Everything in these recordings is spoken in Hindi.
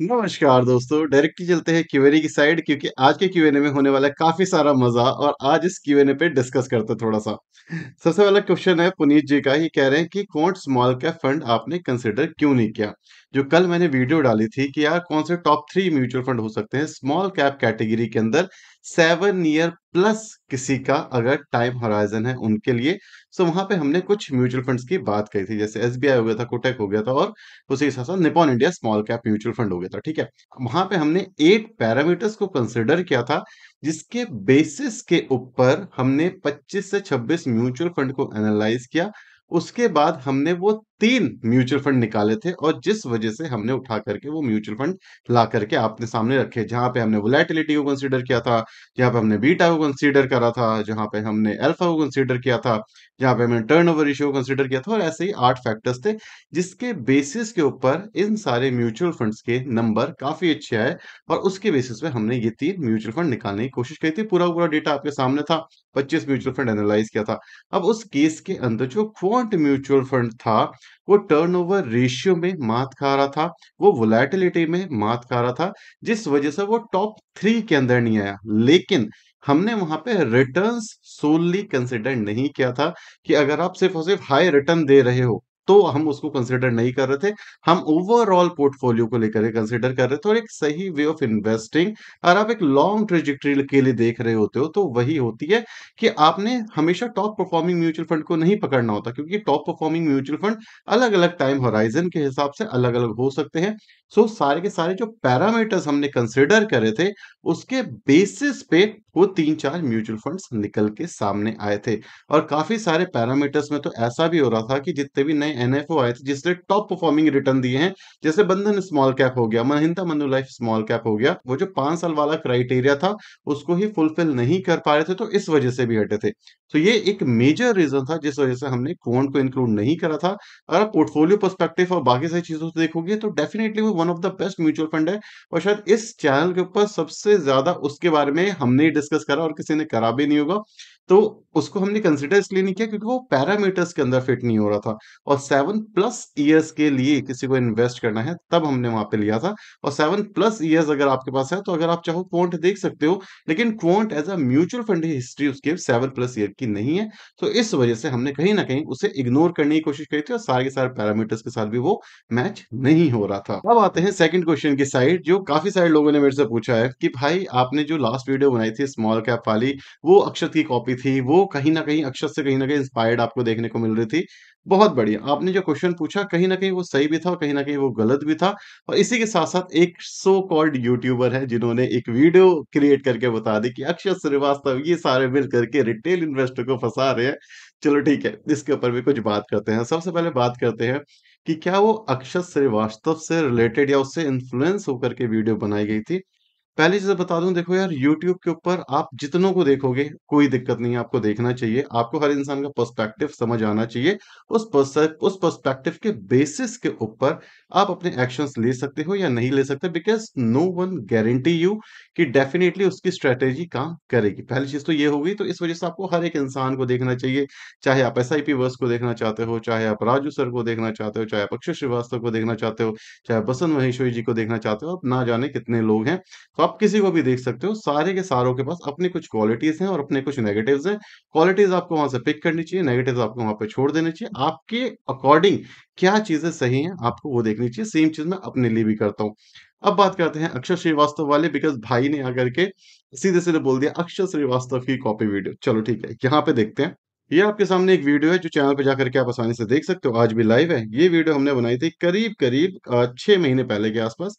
नमस्कार दोस्तों डायरेक्टली चलते हैं क्यूएनए की साइड क्योंकि आज के क्यूएनए में होने वाला है काफी सारा मजा और आज इस क्यूएनए पे डिस्कस करते हैं थोड़ा सा सबसे पहला क्वेश्चन है पुनीत जी का ये कह रहे हैं कि कौन स्मॉल कैप फंड आपने कंसिडर क्यों नहीं किया जो कल मैंने वीडियो डाली थी कि यार कौन से टॉप थ्री म्यूचुअल फंड हो सकते हैं स्मॉल कैप कैटेगरी के अंदर सेवन ईयर प्लस किसी का अगर टाइम हराइजन है उनके लिए सो वहां पे हमने कुछ म्यूचुअल फंड्स की बात करी थी जैसे एसबीआई हो गया था कोटेक हो गया था और उसी के साथ साथ Nippon India small cap mutual fund हो गया था ठीक है वहां पे हमने एट पैरामीटर्स को कंसिडर किया था जिसके बेसिस के ऊपर हमने 25 से 26 म्यूचुअल फंड को एनालाइज किया उसके बाद हमने वो तीन म्यूचुअल फंड निकाले थे और जिस वजह से हमने उठा करके वो म्यूचुअल फंड ला करके आपने सामने रखे जहां पे हमने वोलेटिलिटी को कंसीडर किया था जहां पे हमने बीटा को कंसीडर करा था जहां पे हमने अल्फा को कंसीडर किया था जहां पे हमने टर्न ओवर रेशियो को कंसीडर किया था और ऐसे ही आठ फैक्टर्स थे जिसके बेसिस के ऊपर इन सारे म्यूचुअल फंड के नंबर काफी अच्छे आए और उसके बेसिस पे हमने ये तीन म्यूचुअल फंड निकालने की कोशिश की थी पूरा पूरा डेटा आपके सामने था पच्चीस म्यूचुअल फंड एनालाइज किया था अब उस केस के अंदर जो क्वांट म्यूचुअल फंड था वो टर्नओवर रेशियो में मात खा रहा था वो वोलेटिलिटी में मात खा रहा था जिस वजह से वो टॉप थ्री के अंदर नहीं आया लेकिन हमने वहां पे रिटर्न्स सोलली कंसिडर नहीं किया था कि अगर आप सिर्फ और सिर्फ हाई रिटर्न दे रहे हो तो हम उसको कंसिडर नहीं कर रहे थे हम ओवरऑल पोर्टफोलियो को लेकर कंसिडर कर रहे थे और एक सही वे ऑफ इन्वेस्टिंग अगर आप एक लॉन्ग ट्रेजिक्ट्री के लिए देख रहे होते हो तो वही होती है कि आपने हमेशा टॉप परफॉर्मिंग म्यूचुअल फंड को नहीं पकड़ना होता क्योंकि टॉप परफॉर्मिंग म्यूचुअल फंड अलग अलग टाइम होराइजन के हिसाब से अलग अलग हो सकते हैं सो so, सारे के सारे जो पैरामीटर्स हमने कंसिडर करे थे उसके बेसिस पे वो तीन चार म्यूचुअल फंड्स निकल के सामने आए थे और काफी सारे पैरामीटर्स में तो ऐसा भी हो रहा था कि जितने भी नए एनएफओ आए थे जिसने टॉप परफॉर्मिंग रिटर्न दिए हैं जैसे बंधन स्मॉल कैप हो गया Mahindra Manulife small cap हो गया वो जो पांच साल वाला क्राइटेरिया था उसको ही फुलफिल नहीं कर पा रहे थे तो इस वजह से भी हटे थे तो ये एक मेजर रीजन था जिस वजह से हमने क्वांट को इंक्लूड नहीं करा था अगर आप पोर्टफोलियो परस्पेक्टिव और बाकी सारी चीजों से देखोगे तो डेफिनेटली वो one of the best mutual fund है और शायद इस चैनल के ऊपर सबसे ज्यादा उसके बारे में हमने डिस्कस करा और किसी ने करा भी नहीं होगा तो उसको हमने कंसिडर इसलिए नहीं किया क्योंकि वो पैरामीटर्स के अंदर फिट नहीं हो रहा था और और सेवन प्लस ईयर्स के लिए किसी को इन्वेस्ट करना है तब हमने वहां पे लिया था और सेवन प्लस ईयर्स अगर आपके पास है तो अगर आप चाहो क्वांट देख सकते हो लेकिन Quant as a mutual fund history उसके सेवन प्लस ईयर की नहीं है तो इस वजह से हमने कहीं ना कहीं उसे इग्नोर करने की कोशिश करी थी और सारे के सारे पैरामीटर्स के साथ भी वो मैच नहीं हो रहा था अब आते हैं सेकेंड क्वेश्चन की साइड जो काफी सारे लोगों ने मेरे से पूछा है कि भाई आपने जो लास्ट वीडियो बनाई थी स्मॉल कैप वाली वो अक्षत की कॉपी थी वो कहीं ना कहीं अक्षत से कहीं ना कहीं इंस्पायर्ड आपको देखने को मिल रही थी बहुत बढ़िया आपने जो क्वेश्चन पूछा कहीं ना कहीं वो सही भी था और कहीं ना कहीं वो गलत भी था और इसी के साथ साथ एक सो कॉल्ड यूट्यूबर है जिन्होंने एक वीडियो क्रिएट करके बता दी कि अक्षय श्रीवास्तव ये सारे मिल करके रिटेल इन्वेस्टर को फंसा रहे हैं चलो ठीक है इसके ऊपर भी कुछ बात करते हैं सबसे पहले बात करते हैं कि क्या वो अक्षत श्रीवास्तव से रिलेटेड या उससे इन्फ्लुएंस होकर के वीडियो बनाई गई थी पहली चीज़ बता दूं देखो यार यूट्यूब के ऊपर आप जितनों को देखोगे कोई दिक्कत नहीं है आपको देखना चाहिए आपको हर इंसान का पर्सपेक्टिव समझ आना चाहिए उस उस पर्सपेक्टिव के बेसिस के ऊपर आप अपने एक्शंस ले सकते हो या नहीं ले सकते because no one guarantee you कि डेफिनेटली उसकी स्ट्रेटेजी काम करेगी पहली चीज़ तो ये होगी तो इस वजह से आपको हर एक इंसान को देखना चाहिए चाहे आप एस आई पी वर्स को देखना चाहते हो चाहे आप राजू सर को देखना चाहते हो चाहे आप अक्षय श्रीवास्तव को देखना चाहते हो चाहे बसंत महेश्वरी जी को देखना चाहते हो आप ना जाने कितने लोग हैं तो आप किसी को भी देख सकते हो सारे के सारों के पास अपनी कुछ क्वालिटीज हैं और अपने कुछ नेगेटिव्स हैं क्वालिटीज आपको वहां से पिक करनी चाहिए नेगेटिव्स आपको वहां पे छोड़ देने चाहिए आपके अकॉर्डिंग क्या चीजें सही हैं आपको वो देखनी चाहिए सेम चीज मैं अपने लिए भी करता हूँ अब बात करते हैं अक्षर श्रीवास्तव वाले बिकॉज भाई ने आकर के सीधे सीधे बोल दिया अक्षर श्रीवास्तव की कॉपी वीडियो चलो ठीक है यहाँ पे देखते हैं ये आपके सामने एक वीडियो है जो चैनल पर जाकर के आप आसानी से देख सकते हो आज भी लाइव है ये वीडियो हमने बनाई थी करीब करीब छह महीने पहले के आसपास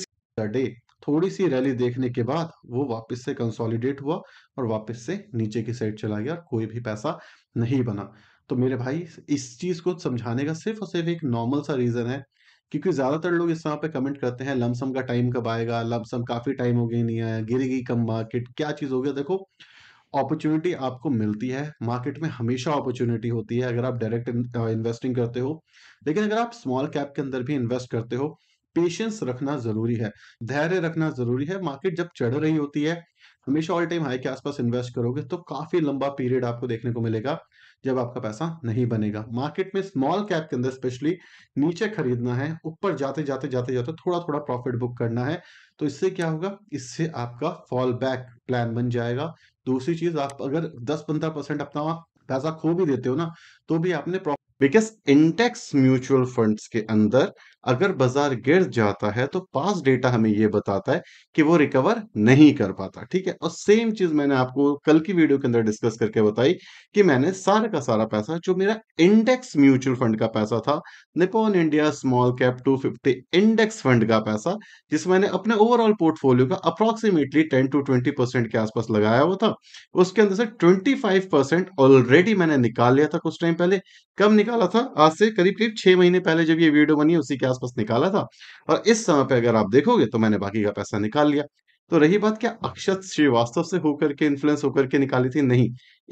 इस डे थोड़ी सी रैली देखने के बाद वो वापस से कंसोलिडेट हुआ और वापस से नीचे की साइड चला गया कोई भी पैसा नहीं बना तो मेरे भाई इस चीज को समझाने का सिर्फ और सिर्फ एक नॉर्मल सा रीजन है क्योंकि ज्यादातर लोग इस पे कमेंट करते हैं लमसम का टाइम कब आएगा लमसम काफी टाइम हो गई नहीं आया गिरेगी कम मार्केट क्या चीज हो गया देखो अपॉर्चुनिटी आपको मिलती है मार्केट में हमेशा अपॉर्चुनिटी होती है अगर आप डायरेक्ट इन्वेस्टिंग करते हो लेकिन अगर आप स्मॉल कैप के अंदर भी इन्वेस्ट करते हो पेशेंस रखना जरूरी है धैर्य रखना जरूरी है मार्केट जब चढ़ रही होती है हमेशा ऑल टाइम हाई के आसपास इन्वेस्ट करोगे तो काफी लंबा पीरियड आपको देखने को मिलेगा जब आपका पैसा नहीं बनेगा मार्केट में स्मॉल कैप के अंदर स्पेशली नीचे खरीदना है ऊपर जाते जाते जाते जाते थोड़ा थोड़ा प्रॉफिट बुक करना है तो इससे क्या होगा इससे आपका फॉल बैक प्लान बन जाएगा दूसरी चीज आप अगर दस पंद्रह परसेंट अपना पैसा खो भी देते हो ना तो भी आपने बिकॉज इंटेक्स म्यूचुअल फंड्स के अंदर अगर बाजार गिर जाता है तो पास डेटा हमें यह बताता है कि वो रिकवर नहीं कर पाता ठीक है और सेम चीज मैंने आपको कल की वीडियो के अंदर डिस्कस करके बताई कि मैंने सारा का सारा पैसा जो मेरा इंडेक्स म्यूचुअल फंड का पैसा था Nippon India small cap 250 index fund का पैसा जिसमें मैंने अपने ओवरऑल पोर्टफोलियो का approximately ten to twenty percent के आसपास लगाया हुआ था उसके अंदर से ट्वेंटी फाइव परसेंट ऑलरेडी मैंने निकाल लिया था कुछ टाइम पहले कब निकाला था आज से करीब करीब छह महीने पहले जब ये वीडियो बनी उसी के आसपास निकाला था और इस समय पे अगर आप देखोगे तो मैंने बाकी का पैसा निकाल लिया तो रही बात क्या अक्षत श्रीवास्तव से होकर के इन्फ्लुएंस होकर के निकाली थी नहीं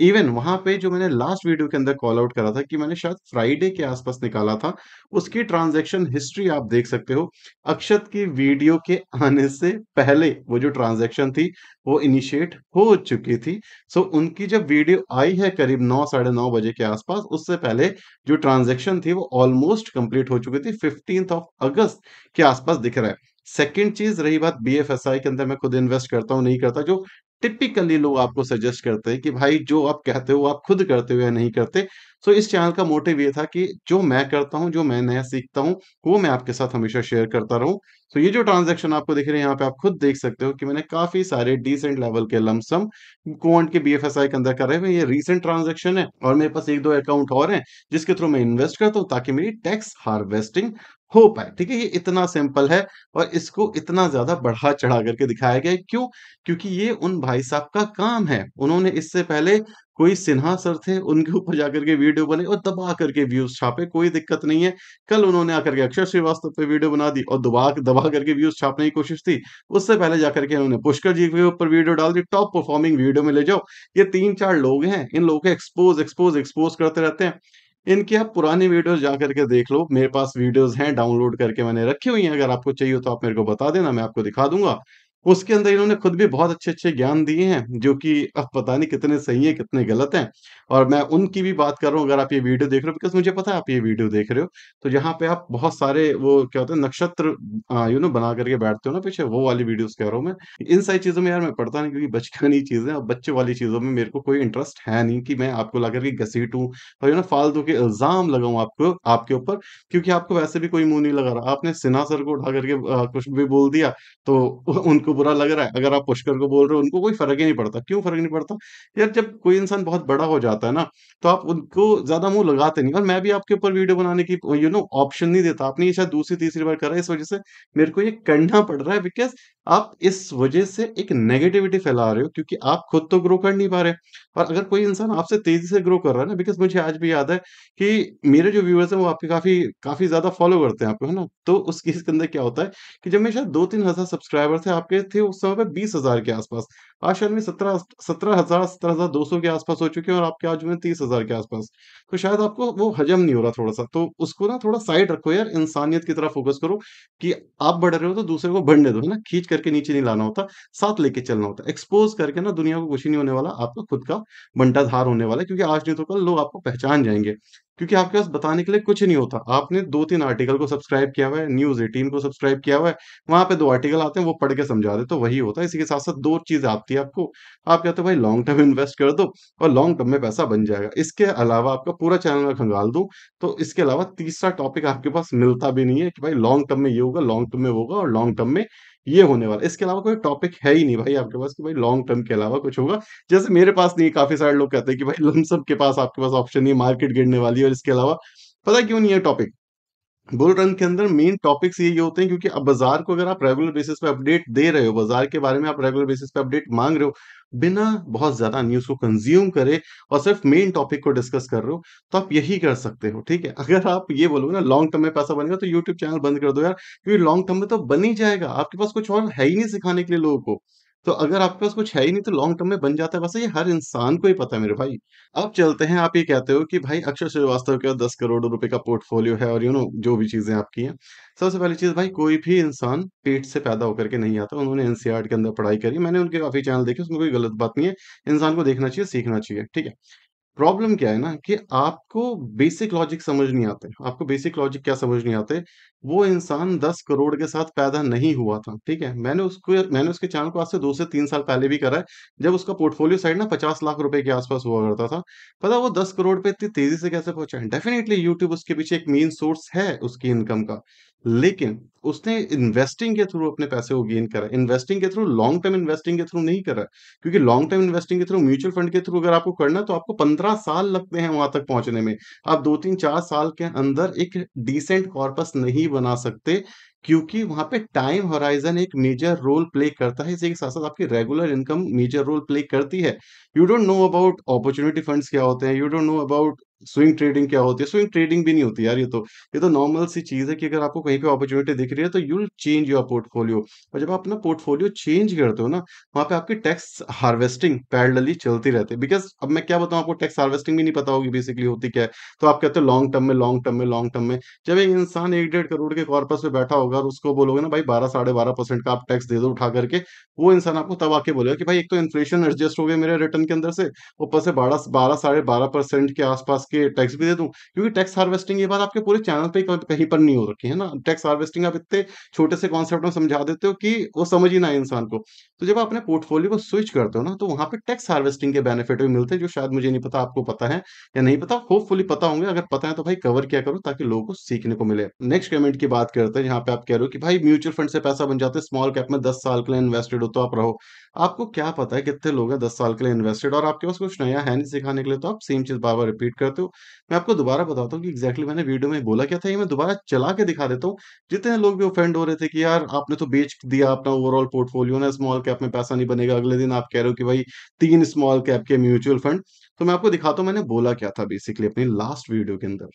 इवन वहां पे जो मैंने लास्ट वीडियो के अंदर कॉल आउट करा था कि मैंने शायद फ्राइडे के आसपास निकाला था उसकी ट्रांजैक्शन हिस्ट्री आप देख सकते हो अक्षत की वीडियो के आने से पहले वो जो ट्रांजैक्शन थी वो इनिशिएट हो चुकी थी सो उनकी जब वीडियो आई है करीब नौ साढ़े नौ बजे के आसपास उससे पहले जो ट्रांजेक्शन थी वो ऑलमोस्ट कंप्लीट हो चुकी थी फिफ्टींथ ऑफ अगस्त के आसपास दिख रहा है सेकेंड चीज रही बात बी के अंदर मैं खुद इन्वेस्ट करता हूँ नहीं करता जो टिपिकली लोग आपको सजेस्ट करते हैं कि भाई जो आप कहते हो आप खुद करते हो या नहीं करते सो so इस चैनल का मोटिव ये था कि जो मैं करता हूँ जो मैं नया सीखता हूँ वो मैं आपके साथ हमेशा शेयर करता रहूँ सो so ये जो ट्रांजेक्शन आपको दिख रहे हैं यहाँ पे आप खुद देख सकते हो कि मैंने काफी सारे डिसेंट लेवल के लमसम कोट के बी एफ एस आई के अंदर कर रहे हैं ये रिसेंट ट्रांजेक्शन है और मेरे पास एक दो अकाउंट और हैं जिसके थ्रू मैं इन्वेस्ट करता हूँ ताकि मेरी टैक्स हार्वेस्टिंग हो पाए ठीक है ये इतना सिंपल है और इसको इतना ज्यादा बढ़ा चढ़ा करके दिखाया गया क्यों क्योंकि ये उन भाई साहब का काम है उन्होंने इससे पहले कोई सिन्हा सर थे उनके ऊपर जाकर के वीडियो बने और दबा करके व्यूज छापे कोई दिक्कत नहीं है कल उन्होंने आकर के अक्षर श्रीवास्तव पे वीडियो बना दी और दबा दबा करके व्यूज छापने की कोशिश थी उससे पहले जाकर के उन्होंने पुष्कर जी के ऊपर वीडियो डाल दी टॉप परफॉर्मिंग वीडियो में ले जाओ ये तीन चार लोग हैं इन लोगों को एक्सपोज एक्सपोज एक्सपोज करते रहते हैं इनके आप पुराने वीडियो जा करके देख लो मेरे पास वीडियोस हैं डाउनलोड करके मैंने रखी हुई हैं अगर आपको चाहिए तो आप मेरे को बता देना मैं आपको दिखा दूंगा उसके अंदर इन्होंने खुद भी बहुत अच्छे अच्छे ज्ञान दिए हैं जो कि अब पता नहीं कितने सही हैं कितने गलत हैं और मैं उनकी भी बात कर रहा हूँ अगर आप ये वीडियो देख रहे हो बिकॉज मुझे पता है आप ये वीडियो देख रहे हो तो यहाँ पे आप बहुत सारे वो क्या होते हैं नक्षत्र यू नो बना करके बैठते हो ना पीछे वो वाली वीडियो कह रहा हूँ मैं इन सारी चीज़ों में यार मैं पढ़ता नहीं क्योंकि बचकानी चीज़ें और बच्चे वाली चीज़ों में मेरे को कोई इंटरेस्ट है नहीं कि मैं आपको ला करके घसीटू और यू ना फालतू के इल्ज़ाम लगाऊँ आपको आपके ऊपर क्योंकि आपको वैसे भी कोई मुंह नहीं लगा रहा आपने सिन्हा सर को उठा करके कुछ भी बोल दिया तो उनको को बुरा लग रहा है अगर आप पुष्कर को बोल रहे हो उनको कोई फर्क ही नहीं पड़ता क्यों फर्क नहीं पड़ता यार जब कोई इंसान बहुत बड़ा हो जाता है ना तो आप उनको ज्यादा मुंह लगाते नहीं और मैं भी आपके ऊपर वीडियो बनाने की यू नो ऑप्शन नहीं देता आपने ये शायद दूसरी तीसरी बार करा इस वजह से मेरे को ये करना पड़ रहा है बिकॉज आप इस वजह से एक नेगेटिविटी फैला रहे हो क्योंकि आप खुद तो ग्रो कर नहीं पा रहे और अगर कोई इंसान आपसे तेजी से ग्रो कर रहा है ना बिकॉज मुझे आज भी याद है कि मेरे जो व्यूअर्स हैं वो आपके काफी काफी ज्यादा फॉलो करते हैं आपको है ना तो उस केस के अंदर क्या होता है कि जब मेरे शायद दो तीन हजार सब्सक्राइबर थे आपके रहे थे उस समय पे बीस हजार के आसपास आज शायद में सत्रह सत्रह हजार सत्रह हजार दो सौ के आसपास हो चुके हैं और आपके आज में तीस हजार के आसपास तो शायद आपको वो हजम नहीं हो रहा थोड़ा सा तो उसको ना थोड़ा साइड रखो यार इंसानियत की तरफ फोकस करो कि आप बढ़ रहे हो तो दूसरे को बढ़ने दो है ना खींच करके नीचे नहीं लाना होता साथ लेके चलना होता एक्सपोज करके ना दुनिया को कुछ नहीं होने वाला आपका खुद का बंटाधार होने वाला है क्योंकि आज नहीं तो कल लोग आपको पहचान जाएंगे क्योंकि आपके पास बताने के लिए कुछ नहीं होता आपने दो तीन आर्टिकल को सब्सक्राइब किया हुआ है न्यूज एटीन को सब्सक्राइब किया हुआ है वहां पे दो आर्टिकल आते हैं वो पढ़ के समझा दे तो वही होता है इसी के साथ साथ दो चीज आती है आपको आप कहते हो भाई लॉन्ग टर्म इन्वेस्ट कर दो और लॉन्ग टर्म में पैसा बन जाएगा इसके अलावा आपका पूरा चैनल में खंगाल दू तो इसके अलावा तीसरा टॉपिक आपके पास मिलता भी नहीं है कि भाई लॉन्ग टर्म में ये होगा लॉन्ग टर्म में होगा और लॉन्ग टर्म में ये होने वाला इसके अलावा कोई टॉपिक है ही नहीं भाई आपके पास कि भाई लॉन्ग टर्म के अलावा कुछ होगा जैसे मेरे पास नहीं काफी सारे लोग कहते हैं कि भाई लमसम के पास आपके पास ऑप्शन नहीं मार्केट गिरने वाली है और इसके अलावा पता क्यों नहीं है टॉपिक बुल रन के अंदर मेन टॉपिक्स ये ये होते हैं क्योंकि अब बाजार को अगर आप रेगुलर बेसिस पे अपडेट दे रहे हो बाजार के बारे में आप रेगुलर बेसिस पे अपडेट मांग रहे हो बिना बहुत ज्यादा न्यूज को कंज्यूम करे और सिर्फ मेन टॉपिक को डिस्कस कर रहे हो तो आप यही कर सकते हो ठीक है अगर आप ये बोलोगे ना लॉन्ग टर्म में पैसा बनेगा तो यूट्यूब चैनल बंद कर दो यार क्योंकि लॉन्ग टर्म में तो बन ही जाएगा आपके पास कुछ और है ही नहीं सिखाने के लिए लोगों को तो अगर आपके पास कुछ है ही नहीं तो लॉन्ग टर्म में बन जाता है वैसे ये हर इंसान को ही पता है मेरे भाई अब चलते हैं आप ये कहते हो कि भाई अक्षर श्रीवास्तव के दस करोड़ रुपए का पोर्टफोलियो है और यू नो जो भी चीजें आपकी हैं सबसे पहली चीज भाई कोई भी इंसान पेट से पैदा होकर के नहीं आता उन्होंने एनसीआर e के अंदर पढ़ाई करी मैंने उनके काफी चैनल देखे उसमें कोई गलत बात नहीं है इंसान को देखना चाहिए सीखना चाहिए ठीक है प्रॉब्लम क्या है ना कि आपको बेसिक लॉजिक समझ नहीं आते आपको बेसिक लॉजिक क्या समझ नहीं आते वो इंसान दस करोड़ के साथ पैदा नहीं हुआ था ठीक है मैंने उसको मैंने उसके चैनल को आज से दो से तीन साल पहले भी करा है जब उसका पोर्टफोलियो साइड ना पचास लाख रुपए के आसपास हुआ करता था पता वो दस करोड़ पे इतनी तेजी से कैसे पहुंचा है डेफिनेटली यूट्यूब उसके पीछे एक मेन सोर्स है उसकी इनकम का लेकिन उसने इन्वेस्टिंग के थ्रू अपने पैसे को गेन करा इन्वेस्टिंग के थ्रू लॉन्ग टर्म इन्वेस्टिंग के थ्रू नहीं करा क्योंकि लॉन्ग टर्म इन्वेस्टिंग के थ्रू म्यूचुअल फंड के थ्रू अगर आपको करना तो आपको पंद्रह साल लगते हैं वहां तक पहुंचने में आप दो तीन चार साल के अंदर एक डिसेंट कॉर्पस नहीं बना सकते क्योंकि वहां पे टाइम होराइजन एक मेजर रोल प्ले करता है इसी के साथ साथ आपकी regular income major role play करती है you don't know about opportunity funds क्या होते हैं you don't know about swing trading क्या होती है स्विंग ट्रेडिंग भी नहीं होती यार ये तो ये तो नॉर्मल सी चीज़ है कि अगर आपको कहीं पे अपॉर्चुनिटी दिख रही है तो विल चेंज योर पोर्टफोलियो और जब आप अपना पोर्टफोलियो चेंज करते हो ना वहां पे आपकी टैक्स हार्वेस्टिंग पैरलली चलती रहती है बिकॉज अब मैं क्या बताऊँ आपको टैक्स हार्वेस्टिंग भी नहीं पता होगी बेसिकली होती क्या है तो आप कहते हो लॉन्ग टर्म में लॉन्ग टर्म में लॉन्ग टर्म में जब एक इंसान एक डेढ़ करोड़ के कॉर्पस पे बैठा होगा और उसको बोलोगे ना भाई बारह साढ़े बारह परसेंट का आप टैक्स दे दो उठा करके वो इंसान आपको तब आके बोलेगा कि भाई एक तो इन्फ्लेशन एडजस्ट हो गया मेरे रिटर्न के अंदर से ऊपर से बारह बारह साढ़े बारह परसेंट के आसपास के टैक्स भी दे दूं क्योंकि टैक्स हार्वेस्टिंग ये बात आपके पूरे चैनल पे कहीं पर नहीं हो रखी है ना टैक्स हार्वेस्टिंग आप इतने छोटे से कॉन्सेप्ट में समझा देते हो कि वो समझ ही ना इंसान को तो जब आप अपने पोर्टफोलियो को स्विच करते हो ना तो वहां पे टैक्स हार्वेस्टिंग के बेनिफिट भी मिलते हैं जो शायद मुझे नहीं पता आपको पता है या नहीं पता होपफुली पता होंगे अगर पता है तो भाई कवर क्या करो ताकि लोगों को सीखने को मिले नेक्स्ट कमेंट की बात करते हैं जहाँ पे आप कह रहे हो कि भाई म्यूचुअल फंड से पैसा बन जाते हैं स्मॉल कैप में दस साल के लिए इन्वेस्टेड हो तो आप रहो आपको क्या पता है कितने लोग हैं दस साल के लिए इन्वेस्टेड और आपके पास कुछ नया है नहीं सिखाने के लिए तो आप सेम चीज बार बार रिपीट करते हो हो तो मैं आपको दोबारा बताता हूँ कि एक्जैक्टली मैंने वीडियो में बोला क्या था ये मैं दोबारा चला के दिखा देता हूँ जितने लोग भी ऑफेंड हो रहे थे कि यार आपने तो बेच दिया अपना ओवरऑल पोर्टफोलियो ना स्मॉल कैप में पैसा नहीं बनेगा अगले दिन आप कह रहे हो कि भाई तीन स्मॉल कैप के म्यूचुअल फंड तो मैं आपको दिखाता हूँ मैंने बोला क्या था बेसिकली अपनी लास्ट वीडियो के अंदर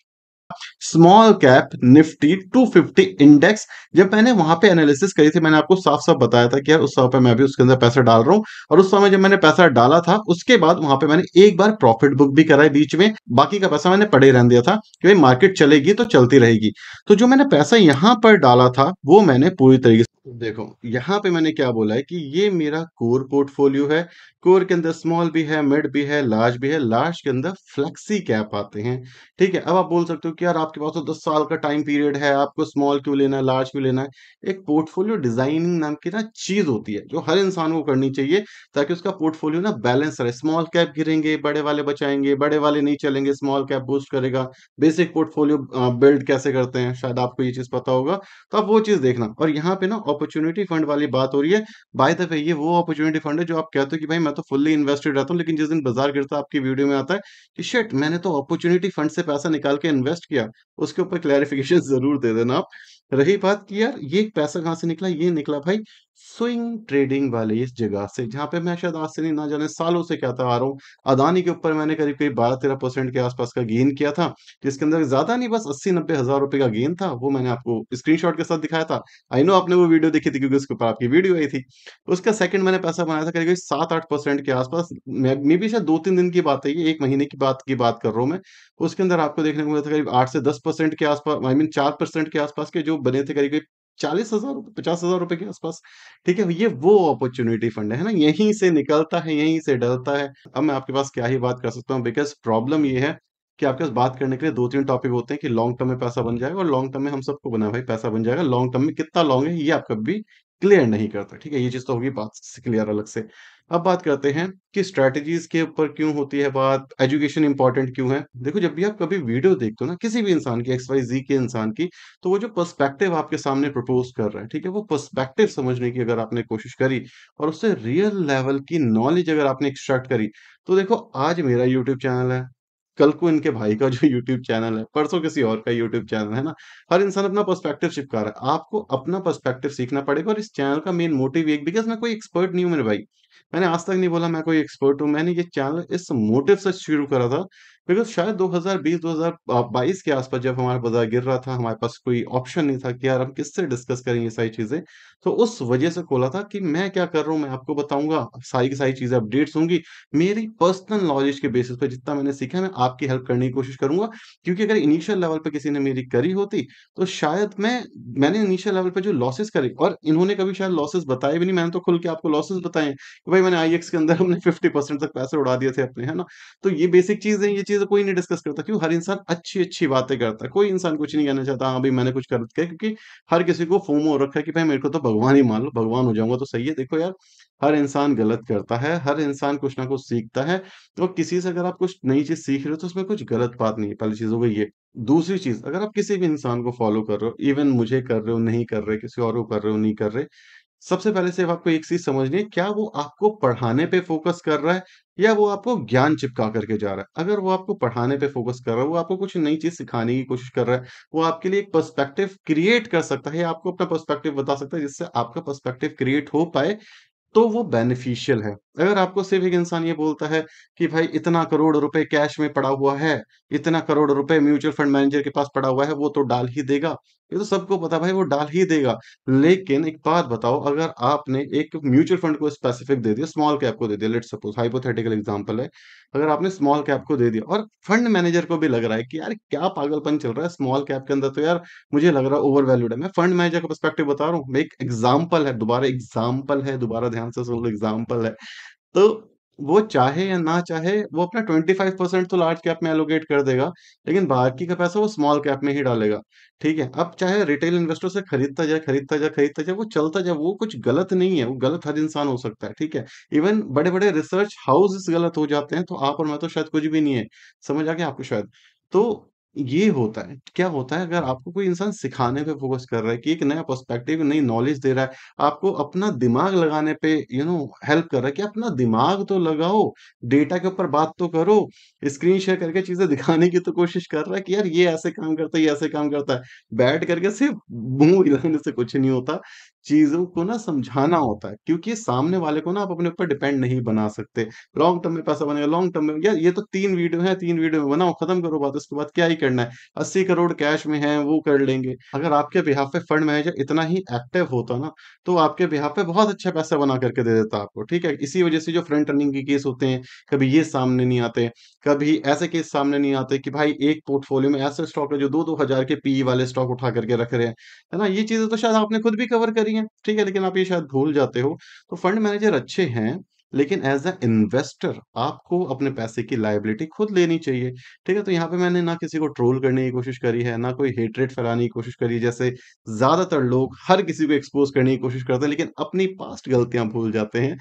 स्मॉल कैप निफ्टी 250 इंडेक्स जब मैंने वहां पे एनालिसिस करी थी मैंने आपको साफ साफ बताया था कि यार उस समय पे मैं भी उसके अंदर पैसा डाल रहा हूँ और उस समय जब मैंने पैसा डाला था उसके बाद वहां पे मैंने एक बार प्रॉफिट बुक भी कराई बीच में बाकी का पैसा मैंने पड़े रहने दिया था कि भाई मार्केट चलेगी तो चलती रहेगी तो जो मैंने पैसा यहाँ पर डाला था वो मैंने पूरी तरीके से देखो यहाँ पे मैंने क्या बोला है कि ये मेरा कोर पोर्टफोलियो है कोर के अंदर स्मॉल भी है मिड भी है लार्ज भी है लार्ज के अंदर फ्लेक्सी कैप आते हैं ठीक है अब आप बोल सकते हो कि यार आपके पास तो दस साल का टाइम पीरियड है आपको स्मॉल क्यों लेना है लार्ज क्यों लेना है एक पोर्टफोलियो डिजाइनिंग नाम की ना चीज होती है जो हर इंसान को करनी चाहिए ताकि उसका पोर्टफोलियो ना बैलेंस रहे स्मॉल कैप गिरेंगे बड़े वाले बचाएंगे बड़े वाले नहीं चलेंगे स्मॉल कैप बूस्ट करेगा बेसिक पोर्टफोलियो बिल्ड कैसे करते हैं शायद आपको ये चीज पता होगा तो आप वो चीज देखना और यहाँ पे ना अपॉर्चुनिटी फंड वाली बात हो रही है बाय द वे ये वो अपॉर्चुनिटी फंड है जो आप कहते हो कि भाई मैं तो फुल्ली इन्वेस्टेड रहता हूँ लेकिन जिस दिन बाजार गिरता है आपकी वीडियो में आता है कि शेट मैंने तो अपॉर्चुनिटी फंड से पैसा निकाल के इन्वेस्ट किया उसके ऊपर क्लैरिफिकेशन जरूर दे देना आप रही बात की यार ये पैसा कहाँ से निकला ये निकला भाई स्विंग ट्रेडिंग वाली इस जगह से हम्म। जहां पे मैं शायद आज से नहीं ना जाने सालों से कहता आ रहा हूँ अदानी के ऊपर मैंने करीब करीब बारह तेरह परसेंट के आसपास का गेन किया था जिसके अंदर ज्यादा नहीं बस अस्सी नब्बे हजार रुपए का गेन था वो मैंने आपको स्क्रीनशॉट के साथ दिखाया था आई नो आपने वो वीडियो देखी थी क्योंकि उसके ऊपर आपकी वीडियो आई थी तो उसका सेकंड मैंने पैसा बनाया था करीब करीब सात आठ परसेंट के आसपास मे बी शायद दो तीन दिन की बात है ये एक महीने की बात की बात कर रहा हूँ मैं उसके अंदर आपको देखने को मिला था करीब आठ से दस परसेंट के आसपास आई मीन चार परसेंट के आसपास के जो बने थे करीब करीब चालीस हजार पचास हजार रुपए के आसपास ठीक है ये वो अपॉर्चुनिटी फंड है ना यहीं से निकलता है यहीं से डलता है अब मैं आपके पास क्या ही बात कर सकता हूँ बिकॉज प्रॉब्लम ये है कि आपके पास बात करने के लिए दो तीन टॉपिक होते हैं कि लॉन्ग टर्म में पैसा बन जाएगा और लॉन्ग टर्म में हम सबको बना भाई पैसा बन जाएगा लॉन्ग टर्म में कितना लॉन्ग है ये आप कभी क्लियर नहीं करता ठीक है ये चीज तो होगी बात क्लियर अलग से अब बात करते हैं कि स्ट्रेटेजीज के ऊपर क्यों होती है बात एजुकेशन इंपॉर्टेंट क्यों है देखो जब भी आप कभी वीडियो देखते हो ना किसी भी इंसान की एक्स वाई जी के इंसान की तो वो जो पर्सपेक्टिव आपके सामने प्रपोज कर रहा है ठीक है वो पर्सपेक्टिव समझने की अगर आपने कोशिश करी और उससे रियल लेवल की नॉलेज अगर आपने एक्सट्रैक्ट करी तो देखो आज मेरा यूट्यूब चैनल है कल को इनके भाई का जो यूट्यूब चैनल है परसों किसी और का यूट्यूब चैनल है ना हर इंसान अपना पर्सपेक्टिव चिपका रहा है आपको अपना पर्सपेक्टिव सीखना पड़ेगा और इस चैनल का मेन मोटिव एक बिकॉज मैं कोई एक्सपर्ट नहीं हूँ मेरे भाई मैंने आज तक नहीं बोला मैं कोई एक्सपर्ट हूँ मैंने ये चैनल इस मोटिव से शुरू करा था बिकॉज शायद 2020-2022 के आसपास जब हमारा बाजार गिर रहा था हमारे पास कोई ऑप्शन नहीं था कि यार हम किससे डिस्कस करें ये सारी चीजें तो उस वजह से खोला था कि मैं क्या कर रहा हूँ मैं आपको बताऊंगा सारी की सारी चीजें अपडेट्स होंगी मेरी पर्सनल नॉलेज के बेसिस पर जितना मैंने सीखा मैं आपकी हेल्प करने की कोशिश करूंगा क्योंकि अगर इनिशियल लेवल पर किसी ने मेरी करी होती तो शायद मैं मैंने इनिशियल लेवल पर जो लॉसेस करी और इन्होंने कभी शायद लॉसेस बताए भी नहीं मैंने तो खुल के आपको लॉसेस बताए कि भाई मैंने आई के अंदर हमने फिफ्टी तक पैसे उड़ा दिए थे अपने है ना तो ये बेसिक चीज है ये चीज चीजें तो कोई नहीं डिस्कस करता क्यों हर इंसान अच्छी अच्छी बातें करता है कोई इंसान कुछ नहीं कहना चाहता हाँ भाई मैंने कुछ कर दिया क्योंकि हर किसी को फोमो हो रखा है कि भाई मेरे को तो भगवान ही मान लो भगवान हो जाऊंगा तो सही है देखो यार हर इंसान गलत करता है हर इंसान कुछ ना कुछ सीखता है तो किसी से अगर आप कुछ नई चीज सीख रहे हो तो उसमें कुछ गलत बात नहीं है पहली चीज हो गई ये दूसरी चीज अगर आप किसी भी इंसान को फॉलो कर रहे हो इवन मुझे कर रहे हो नहीं कर रहे किसी और को कर रहे हो नहीं कर रहे सबसे पहले सिर्फ आपको एक चीज समझनी है क्या वो आपको पढ़ाने पे फोकस कर रहा है या वो आपको ज्ञान चिपका करके जा रहा है अगर वो आपको पढ़ाने पे फोकस कर रहा है वो आपको कुछ नई चीज सिखाने की कोशिश कर रहा है वो आपके लिए एक पर्सपेक्टिव क्रिएट कर सकता है या आपको अपना पर्सपेक्टिव बता सकता है जिससे आपका पर्सपेक्टिव क्रिएट हो पाए तो वो बेनिफिशियल है अगर आपको सिर्फ एक इंसान ये बोलता है कि भाई इतना करोड़ रुपए कैश में पड़ा हुआ है इतना करोड़ रुपए म्यूचुअल फंड मैनेजर के पास पड़ा हुआ है वो तो डाल ही देगा ये तो सबको पता भाई वो डाल ही देगा लेकिन एक बात बताओ अगर आपने एक म्यूचुअल फंड को स्पेसिफिक दे दिया स्मॉल कैप को दे दिया लेट सपोज हाइपोथेटिकल एग्जाम्पल है अगर आपने स्मॉल कैप को दे दिया और फंड मैनेजर को भी लग रहा है कि यार क्या पागलपन चल रहा है स्मॉल कैप के अंदर तो यार मुझे लग रहा है ओवर वैल्यूड है मैं फंड मैनेजर का परस्पेक्टिव बता रहा हूँ एक एग्जाम्पल है दोबारा एग्जाम्पल है दोबारा ध्यान से सुन लो एग्जाम्पल है तो वो चाहे या ना चाहे वो अपना ट्वेंटी फाइव परसेंट तो लार्ज कैप में एलोकेट कर देगा लेकिन बाकी का पैसा वो स्मॉल कैप में ही डालेगा ठीक है अब चाहे रिटेल इन्वेस्टर से खरीदता जाए खरीदता जाए खरीदता जाए वो चलता जाए वो कुछ गलत नहीं है वो गलत हर इंसान हो सकता है ठीक है इवन बड़े बड़े रिसर्च हाउसेस गलत हो जाते हैं तो आप और मैं तो शायद कुछ भी नहीं है समझ आ गया आपको शायद तो ये होता है, क्या होता है अगर आपको कोई इंसान सिखाने पे फ़ोकस कर रहा है कि एक नया पर्सपेक्टिव, नई नॉलेज दे रहा है, आपको अपना दिमाग लगाने पे यू नो हेल्प कर रहा है कि अपना दिमाग तो लगाओ, डेटा के ऊपर बात तो करो, स्क्रीन शेयर करके चीज़ें दिखाने की तो कोशिश कर रहा है कि यार ये ऐसे काम करता है, ये ऐसे काम करता है। बैठ करके सिर्फ़ मुंह हिलाने से कुछ नहीं होता। चीजों को ना समझाना होता है क्योंकि सामने वाले को ना आप अपने ऊपर डिपेंड नहीं बना सकते लॉन्ग टर्म में पैसा बनेगा लॉन्ग टर्म में यार ये तो तीन वीडियो है तीन वीडियो में बनाओ खत्म करो बात उसके बाद क्या ही करना है अस्सी करोड़ कैश में है वो कर लेंगे अगर आपके बिहाफ पे फंड मैनेजर इतना ही एक्टिव होता ना तो आपके बिहाफ पे बहुत अच्छा पैसा बना करके दे देता आपको ठीक है इसी वजह से जो फ्रंट रनिंग के केस होते हैं कभी ये सामने नहीं आते कभी ऐसे केस सामने नहीं आते कि भाई एक पोर्टफोलियो में ऐसे स्टॉक है जो दो दो हजार के पीई वाले स्टॉक उठा करके रख रहे हैं है ना ये चीजें तो शायद आपने खुद भी कवर करी करती हैं ठीक है लेकिन आप ये शायद भूल जाते हो तो फंड मैनेजर अच्छे हैं लेकिन एज अ इन्वेस्टर आपको अपने पैसे की लाइबिलिटी खुद लेनी चाहिए ठीक है तो यहाँ पे मैंने ना किसी को ट्रोल करने की कोशिश करी है ना कोई हेटरेट फैलाने की कोशिश करी जैसे ज्यादातर लोग हर किसी को एक्सपोज करने की कोशिश करते हैं लेकिन अपनी पास्ट गलतियां भूल जाते हैं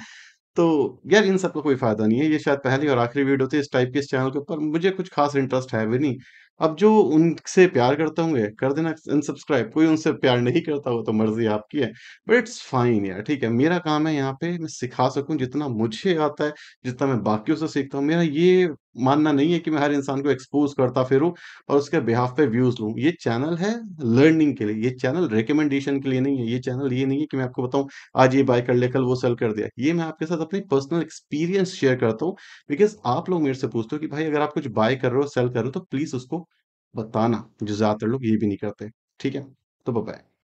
तो यार इन सबका को कोई फायदा नहीं है ये शायद पहली और आखिरी वीडियो थी इस टाइप के इस चैनल के ऊपर मुझे कुछ खास इंटरेस्ट है भी नहीं अब जो उनसे प्यार करता हूँ कर देना अनसब्सक्राइब कोई उनसे प्यार नहीं करता हो तो मर्जी आपकी है बट इट्स फाइन यार ठीक है मेरा काम है यहाँ पे मैं सिखा सकूँ जितना मुझे आता है जितना मैं बाकियों से सीखता हूँ मेरा ये मानना नहीं है कि मैं हर इंसान को एक्सपोज करता फिर और उसके बिहाफ पे व्यूज लू ये चैनल है लर्निंग के लिए ये चैनल रिकमेंडेशन के लिए नहीं है ये चैनल ये नहीं है कि मैं आपको बताऊं आज ये बाय कर ले कल वो सेल कर दिया ये मैं आपके साथ अपनी पर्सनल एक्सपीरियंस शेयर करता हूँ बिकॉज आप लोग मेरे से पूछते हो कि भाई अगर आप कुछ बाय कर रहे हो सेल कर रहे हो तो प्लीज उसको बताना जो ज्यादातर लोग ये भी नहीं करते ठीक है तो बाय